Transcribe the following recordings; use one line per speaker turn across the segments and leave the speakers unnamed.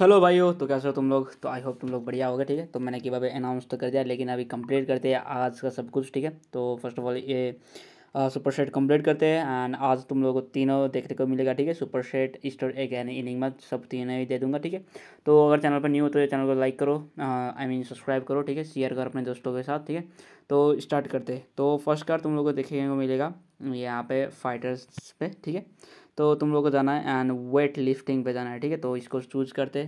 hello भाइयों तो कैसे हो तुम लोग तो आई होप तुम लोग बढ़िया होगा ठीक है तो मैंने कि भाई अनाउंस तो कर दिया लेकिन अभी कंप्लीट करते हैं आज का सब कुछ ठीक है तो फर्स्ट ऑफ ऑल ये सुपर सेट कंप्लीट करते हैं एंड आज तुम लोगों को तीनों देखने को मिलेगा ठीक है सुपर सेट स्टोर एक यानी इनिंग में सब तीनों ही दे दूंगा ठीक है तो अगर चैनल पर न्यू हो तो चैनल को लाइक करो आई मीन सब्सक्राइब करो ठीक है शेयर करो अपने दोस्तों के साथ ठीक है तो स्टार्ट करते हैं तो फर्स्ट कार तुम लोग को देखने को मिलेगा यहाँ पे फाइटर्स पे ठीक है तो तुम लोग को जाना है एंड वेट लिफ्टिंग पे जाना है ठीक है तो इसको चूज करते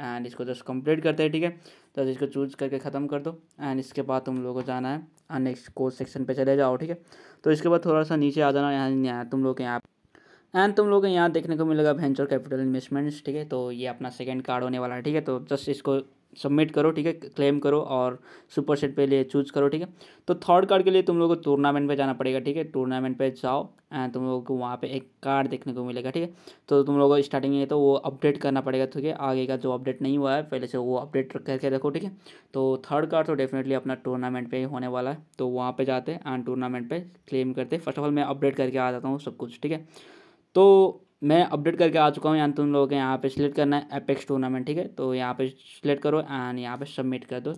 एंड इसको जस्ट कंप्लीट करते हैं ठीक है तो इसको चूज करके ख़त्म कर दो एंड इसके बाद तुम लोग को जाना है एंड नेक्स्ट कोच सेक्शन पे चले जाओ ठीक है तो इसके बाद थोड़ा सा नीचे आ जाना यहाँ तुम लोग के यहाँ एंड तुम लोग यहाँ देखने को मिलेगा वेंचर कैपिटल इन्वेस्टमेंट्स ठीक है तो ये अपना सेकेंड कार्ड होने वाला है ठीक है तो जस्ट इसको सबमिट करो ठीक है क्लेम करो और सुपर सेट पे लिए चूज करो ठीक है तो थर्ड कार्ड के लिए तुम लोगों को टूर्नामेंट पे जाना पड़ेगा ठीक है टूर्नामेंट पे जाओ एंड तुम लोगों को वहाँ पे एक कार्ड देखने को मिलेगा ठीक है तो तुम लोगों को स्टार्टिंग में तो वो अपडेट करना पड़ेगा ठीक है आगे का जो अपडेट नहीं हुआ है पहले से वो अपडेट करके रखो ठीक है तो थर्ड कार्ड तो डेफिनेटली अपना टूर्नामेंट पर होने वाला है तो वहाँ पर जाते हैं एंड टूर्नामेंट पर क्लेम करते फर्स्ट ऑफ ऑल मैं अपडेट करके आ जाता हूँ सब कुछ ठीक है तो मैं अपडेट करके आ चुका हूँ यहाँ तुम लोगों के यहाँ पे सिलेक्ट करना है एपेक्स टूर्नामेंट ठीक है तो यहाँ पे सिलेक्ट करो एंड यहाँ पे सबमिट कर दो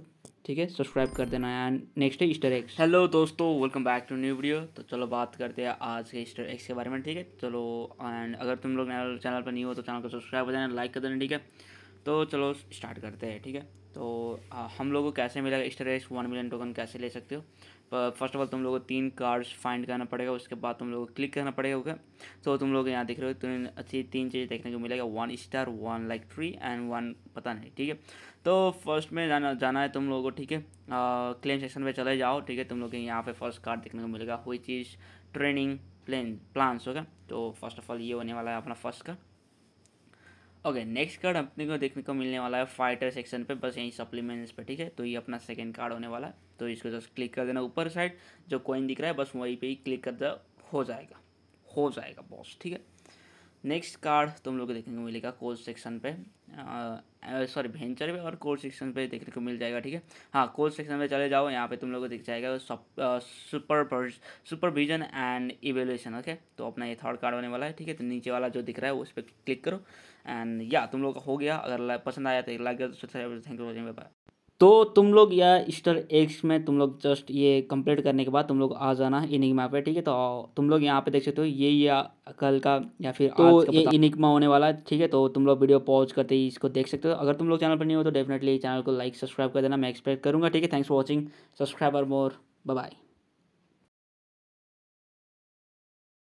ठीक है सब्सक्राइब कर देना एंड नेक्स्ट है ईस्टर एक्स हेलो दोस्तों welcome back to new video तो चलो बात करते हैं आज के ईस्टर एक्स के बारे में ठीक है चलो एंड अगर तुम लोग चैनल पर नहीं हो तो चैनल को सब्सक्राइब कर देना लाइक कर देना ठीक है तो चलो स्टार्ट करते हैं ठीक है तो हम लोग को कैसे मिलेगा इस तरह वन मिलियन टोकन कैसे ले सकते हो फर्स्ट ऑफ ऑल तुम लोगों को तीन कार्ड्स फाइंड करना पड़ेगा उसके बाद तुम लोग को क्लिक करना पड़ेगा ओके तो तुम लोग यहाँ देख रहे हो तीन अच्छी तीन चीज़ें देखने को मिलेगा one star one like three and one पता नहीं ठीक है तो फर्स्ट में जाना जाना है तुम लोगों को ठीक है क्लेम सेक्शन पे चले जाओ ठीक है तुम लोग यहाँ पे फर्स्ट कार्ड देखने को मिलेगा हुई चीज़ ट्रेनिंग प्लेन प्लान्स ओके तो फर्स्ट ऑफ ऑल ये होने वाला है अपना फर्स्ट का ओके नेक्स्ट कार्ड अपने को देखने को मिलने वाला है फाइटर सेक्शन पे बस यहीं सप्लीमेंट्स पे ठीक है तो ये अपना सेकंड कार्ड होने वाला है तो इसको जस्ट क्लिक कर देना ऊपर साइड जो कॉइन दिख रहा है बस वहीं पे ही क्लिक कर दे हो जाएगा हो जाएगा बॉस ठीक है नेक्स्ट कार्ड तुम लोग को देखने को मिलेगा कोर्स सेक्शन पे सॉरी वेंचर पे और कोर्स सेक्शन पे देखने को मिल जाएगा ठीक है हाँ कोर्स सेक्शन पे चले जाओ यहाँ पे तुम लोग को दिख जाएगा super supervision and evaluation okay तो अपना ये थर्ड कार्ड होने वाला है ठीक है तो नीचे वाला जो दिख रहा है उस पर क्लिक करो एंड या तुम लोग का हो गया अगर पसंद आया तो लाइक थैंक यू बाय तो तुम लोग या स्टर एक्स में तुम लोग जस्ट ये कंप्लीट करने के बाद तुम लोग आ जाना इनिग्मा पे ठीक है तो तुम लोग यहाँ पे देख सकते हो ये या कल का या फिर तो आज का ये इनिग्मा होने वाला है ठीक है तो तुम लोग वीडियो पॉज करते ही इसको देख सकते हो अगर तुम लोग चैनल पर नहीं हो तो डेफिनेटली चैनल को लाइक सब्सक्राइब कर देना मैं एक्सपेक्ट करूँगा ठीक है thanks for watching subscriber more bye